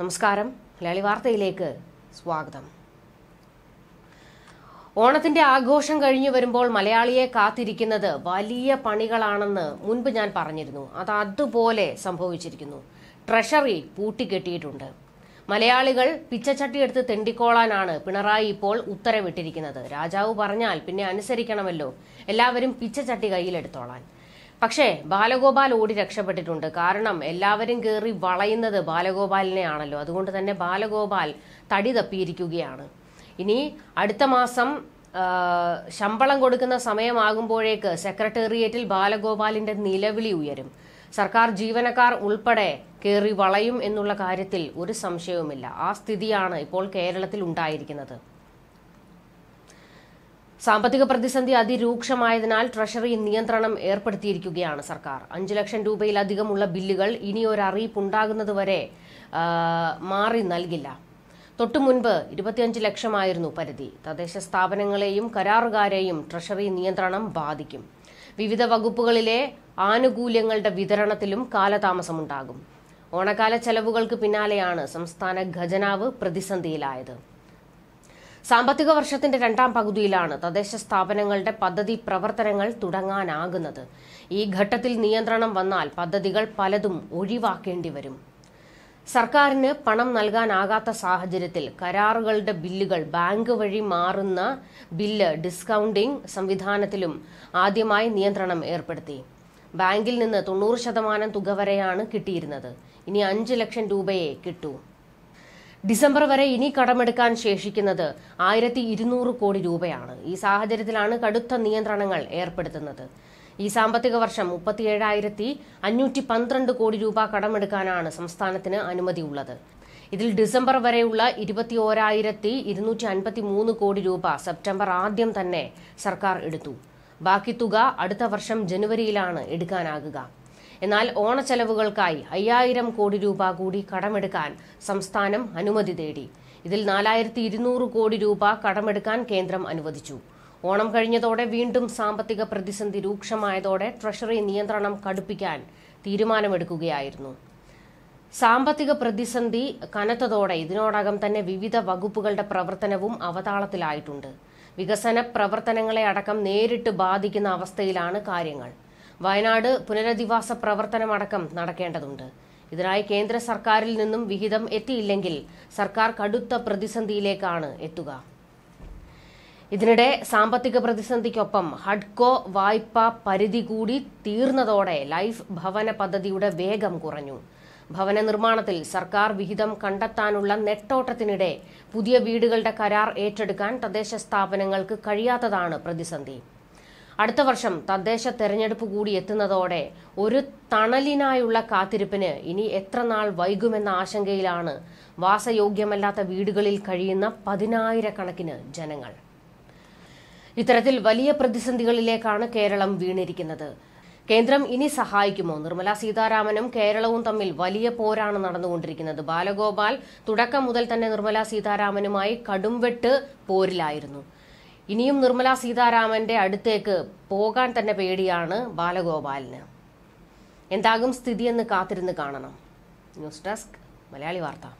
നമസ്കാരം മലയാളി വാർത്തയിലേക്ക് സ്വാഗതം ഓണത്തിന്റെ ആഘോഷം കഴിഞ്ഞു വരുമ്പോൾ മലയാളിയെ കാത്തിരിക്കുന്നത് വലിയ പണികളാണെന്ന് മുൻപ് ഞാൻ പറഞ്ഞിരുന്നു അത് അതുപോലെ സംഭവിച്ചിരിക്കുന്നു ട്രഷറി പൂട്ടിക്കെട്ടിയിട്ടുണ്ട് മലയാളികൾ എടുത്ത് തെണ്ടിക്കോളാനാണ് പിണറായി ഇപ്പോൾ ഉത്തരവിട്ടിരിക്കുന്നത് രാജാവ് പറഞ്ഞാൽ പിന്നെ അനുസരിക്കണമല്ലോ എല്ലാവരും പിച്ചച്ചട്ടി കയ്യിലെടുത്തോളാൻ പക്ഷേ ബാലഗോപാൽ ഓടി രക്ഷപ്പെട്ടിട്ടുണ്ട് കാരണം എല്ലാവരും കയറി വളയുന്നത് ബാലഗോപാലിനെ ആണല്ലോ അതുകൊണ്ട് തന്നെ ബാലഗോപാൽ തടി തപ്പിയിരിക്കുകയാണ് ഇനി അടുത്ത മാസം ശമ്പളം കൊടുക്കുന്ന സമയമാകുമ്പോഴേക്ക് സെക്രട്ടേറിയറ്റിൽ ബാലഗോപാലിന്റെ നിലവിളി ഉയരും സർക്കാർ ജീവനക്കാർ ഉൾപ്പെടെ കയറി വളയും എന്നുള്ള കാര്യത്തിൽ ഒരു സംശയവുമില്ല ആ സ്ഥിതിയാണ് ഇപ്പോൾ കേരളത്തിൽ ഉണ്ടായിരിക്കുന്നത് സാമ്പത്തിക പ്രതിസന്ധി അതിരൂക്ഷമായതിനാൽ ട്രഷറി നിയന്ത്രണം ഏർപ്പെടുത്തിയിരിക്കുകയാണ് സർക്കാർ അഞ്ചു ലക്ഷം രൂപയിലധികമുള്ള ബില്ലുകൾ ഇനി ഒരു ഉണ്ടാകുന്നതുവരെ മാറി നൽകില്ല തൊട്ടു മുൻപ് ഇരുപത്തിയഞ്ച് ലക്ഷമായിരുന്നു പരിധി തദ്ദേശ സ്ഥാപനങ്ങളെയും കരാറുകാരെയും ട്രഷറി നിയന്ത്രണം ബാധിക്കും വിവിധ വകുപ്പുകളിലെ ആനുകൂല്യങ്ങളുടെ വിതരണത്തിലും കാലതാമസമുണ്ടാകും ഓണക്കാല ചെലവുകൾക്ക് പിന്നാലെയാണ് സംസ്ഥാന ഖജനാവ് പ്രതിസന്ധിയിലായത് സാമ്പത്തിക വർഷത്തിന്റെ രണ്ടാം പകുതിയിലാണ് തദ്ദേശ സ്ഥാപനങ്ങളുടെ പദ്ധതി പ്രവർത്തനങ്ങൾ തുടങ്ങാനാകുന്നത് ഈ ഘട്ടത്തിൽ നിയന്ത്രണം വന്നാൽ പദ്ധതികൾ പലതും ഒഴിവാക്കേണ്ടി വരും സർക്കാരിന് പണം നൽകാനാകാത്ത സാഹചര്യത്തിൽ കരാറുകളുടെ ബില്ലുകൾ ബാങ്ക് വഴി മാറുന്ന ബില്ല് ഡിസ്കൗണ്ടിംഗ് സംവിധാനത്തിലും ആദ്യമായി നിയന്ത്രണം ഏർപ്പെടുത്തി ബാങ്കിൽ നിന്ന് തൊണ്ണൂറ് ശതമാനം തുക വരെയാണ് കിട്ടിയിരുന്നത് ഇനി അഞ്ച് ലക്ഷം രൂപയെ കിട്ടൂ ഡിസംബർ വരെ ഇനി കടമെടുക്കാൻ ശേഷിക്കുന്നത് ആയിരത്തി ഇരുന്നൂറ് കോടി രൂപയാണ് ഈ സാഹചര്യത്തിലാണ് കടുത്ത നിയന്ത്രണങ്ങൾ ഏർപ്പെടുത്തുന്നത് ഈ സാമ്പത്തിക വർഷം മുപ്പത്തിയേഴായിരത്തി അഞ്ഞൂറ്റി പന്ത്രണ്ട് കോടി രൂപ കടമെടുക്കാനാണ് സംസ്ഥാനത്തിന് അനുമതിയുള്ളത് ഇതിൽ ഡിസംബർ വരെയുള്ള ഇരുപത്തി ഓരായിരത്തി ഇരുന്നൂറ്റി അൻപത്തി മൂന്ന് കോടി രൂപ സെപ്റ്റംബർ ആദ്യം തന്നെ സർക്കാർ എടുത്തു ബാക്കി തുക അടുത്ത വർഷം ജനുവരിയിലാണ് എടുക്കാനാകുക എന്നാൽ ഓണച്ചെലവുകൾക്കായി അയ്യായിരം കോടി രൂപ കൂടി കടമെടുക്കാൻ സംസ്ഥാനം അനുമതി തേടി ഇതിൽ നാലായിരത്തി ഇരുന്നൂറ് കോടി രൂപ കടമെടുക്കാൻ കേന്ദ്രം അനുവദിച്ചു ഓണം കഴിഞ്ഞതോടെ വീണ്ടും സാമ്പത്തിക പ്രതിസന്ധി രൂക്ഷമായതോടെ ട്രഷറി നിയന്ത്രണം കടുപ്പിക്കാൻ തീരുമാനമെടുക്കുകയായിരുന്നു സാമ്പത്തിക പ്രതിസന്ധി കനത്തതോടെ ഇതിനോടകം തന്നെ വിവിധ വകുപ്പുകളുടെ പ്രവർത്തനവും അവതാളത്തിലായിട്ടുണ്ട് വികസന പ്രവർത്തനങ്ങളെ അടക്കം നേരിട്ട് ബാധിക്കുന്ന അവസ്ഥയിലാണ് കാര്യങ്ങൾ വയനാട് പുനരധിവാസ പ്രവർത്തനമടക്കം നടക്കേണ്ടതുണ്ട് ഇതിനായി കേന്ദ്ര സർക്കാരിൽ നിന്നും വിഹിതം എത്തിയില്ലെങ്കിൽ സർക്കാർ കടുത്ത പ്രതിസന്ധിയിലേക്കാണ് എത്തുക ഇതിനിടെ സാമ്പത്തിക പ്രതിസന്ധിക്കൊപ്പം ഹഡ്കോ വായ്പ പരിധി കൂടി തീർന്നതോടെ ലൈഫ് ഭവന പദ്ധതിയുടെ വേഗം കുറഞ്ഞു ഭവന നിർമ്മാണത്തിൽ സർക്കാർ വിഹിതം കണ്ടെത്താനുള്ള നെട്ടോട്ടത്തിനിടെ പുതിയ വീടുകളുടെ കരാർ ഏറ്റെടുക്കാൻ തദ്ദേശ സ്ഥാപനങ്ങൾക്ക് കഴിയാത്തതാണ് പ്രതിസന്ധി അടുത്ത വർഷം തദ്ദേശ തെരഞ്ഞെടുപ്പ് കൂടി എത്തുന്നതോടെ ഒരു തണലിനായുള്ള കാത്തിരിപ്പിന് ഇനി എത്ര നാൾ വൈകുമെന്ന ആശങ്കയിലാണ് വാസയോഗ്യമല്ലാത്ത വീടുകളിൽ കഴിയുന്ന പതിനായിരക്കണക്കിന് ജനങ്ങൾ ഇത്തരത്തിൽ വലിയ പ്രതിസന്ധികളിലേക്കാണ് കേരളം വീണിരിക്കുന്നത് കേന്ദ്രം ഇനി സഹായിക്കുമോ നിർമ്മല സീതാരാമനും കേരളവും തമ്മിൽ വലിയ പോരാണ് നടന്നുകൊണ്ടിരിക്കുന്നത് ബാലഗോപാൽ തുടക്കം മുതൽ തന്നെ നിർമ്മല സീതാരാമനുമായി കടുംവെട്ട് പോരിലായിരുന്നു ഇനിയും നിർമ്മല സീതാരാമന്റെ അടുത്തേക്ക് പോകാൻ തന്നെ പേടിയാണ് ബാലഗോപാലിന് എന്താകും സ്ഥിതിയെന്ന് കാത്തിരുന്ന് കാണണം ന്യൂസ് ഡെസ്ക് മലയാളി വാർത്ത